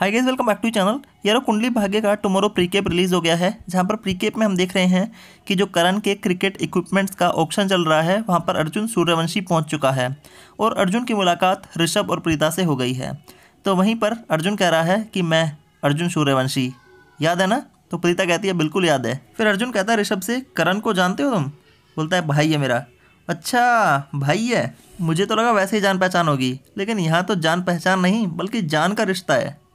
hi guys welcome back to channel यारो कुंडली भाग्य का टुमारो प्रीकेप रिलीज़ हो गया है जहां पर प्रीकेप में हम देख रहे हैं कि जो करण के क्रिकेट इक्विपमेंट्स का ऑप्शन चल रहा है वहां पर अर्जुन सूर्यवंशी पहुंच चुका है और अर्जुन की मुलाकात ऋषभ और प्रीता से हो गई है तो वहीं पर अर्जुन कह रहा है कि मैं अर्जुन सूर्यवंशी याद है ना तो प्रीता कहती है बिल्कुल याद है फिर अर्जुन कहता है ऋषभ से करण को जानते हो तुम बोलता है भाई है मेरा अच्छा भाई है मुझे तो लगा वैसे ही जान पहचान होगी लेकिन यहाँ तो जान पहचान नहीं बल्कि जान का रिश्ता है